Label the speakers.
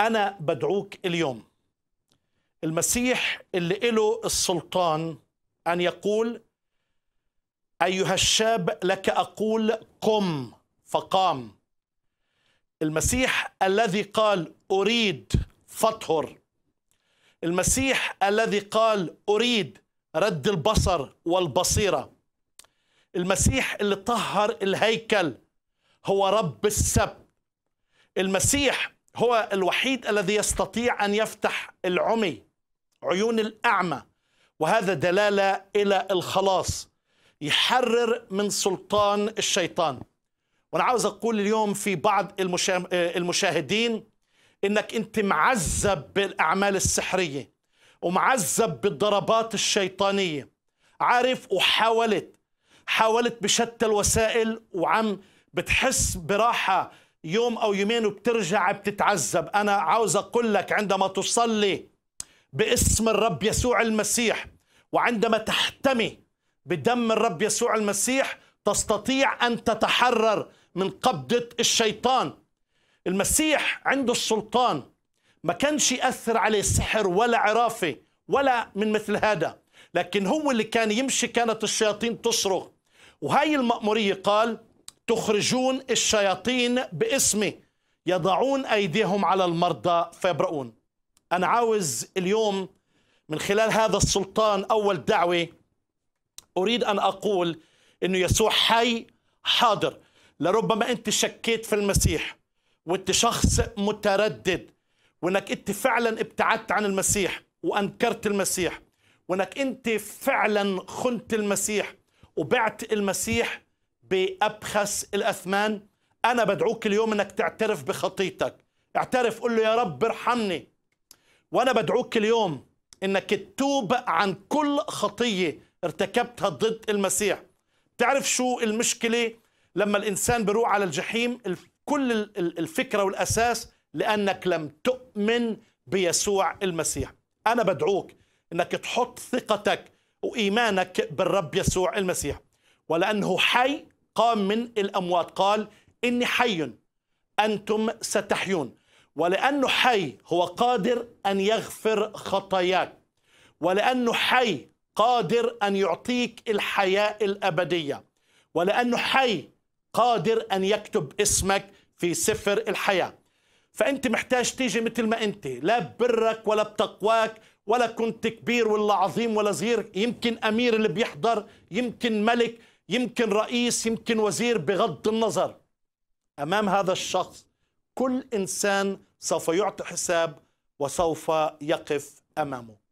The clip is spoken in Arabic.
Speaker 1: أنا بدعوك اليوم المسيح اللي له السلطان أن يقول أيها الشاب لك أقول قم فقام المسيح الذي قال أريد فاطهر المسيح الذي قال أريد رد البصر والبصيرة المسيح اللي طهر الهيكل هو رب السبت المسيح هو الوحيد الذي يستطيع أن يفتح العمي عيون الأعمى وهذا دلالة إلى الخلاص يحرر من سلطان الشيطان وأنا عاوز أقول اليوم في بعض المشاهدين إنك أنت معذب بالأعمال السحرية ومعذب بالضربات الشيطانية عارف وحاولت حاولت بشتى الوسائل وعم بتحس براحة يوم أو يومين وبترجع بتتعذب أنا عاوز أقول لك عندما تصلي باسم الرب يسوع المسيح وعندما تحتمي بدم الرب يسوع المسيح تستطيع أن تتحرر من قبضة الشيطان المسيح عنده السلطان ما كانش يأثر عليه سحر ولا عرافة ولا من مثل هذا لكن هو اللي كان يمشي كانت الشياطين تصرخ وهاي المأمورية قال تخرجون الشياطين باسمي يضعون ايديهم على المرضى فيبرؤون انا عاوز اليوم من خلال هذا السلطان اول دعوه اريد ان اقول انه يسوع حي حاضر لربما انت شكيت في المسيح وانت شخص متردد وانك انت فعلا ابتعدت عن المسيح وانكرت المسيح وانك انت فعلا خنت المسيح وبعت المسيح بأبخس الأثمان أنا بدعوك اليوم أنك تعترف بخطيتك اعترف قل له يا رب ارحمني وأنا بدعوك اليوم أنك تتوب عن كل خطية ارتكبتها ضد المسيح تعرف شو المشكلة لما الإنسان بروح على الجحيم كل الفكرة والأساس لأنك لم تؤمن بيسوع المسيح أنا بدعوك أنك تحط ثقتك وإيمانك بالرب يسوع المسيح ولأنه حي قام من الأموات قال إني حي أنتم ستحيون ولأنه حي هو قادر أن يغفر خطاياك ولأنه حي قادر أن يعطيك الحياة الأبدية ولأنه حي قادر أن يكتب اسمك في سفر الحياة فأنت محتاج تيجي مثل ما أنت لا ببرك ولا بتقواك ولا كنت كبير ولا عظيم ولا صغير يمكن أمير اللي بيحضر يمكن ملك يمكن رئيس يمكن وزير بغض النظر امام هذا الشخص كل انسان سوف يعطي حساب وسوف يقف امامه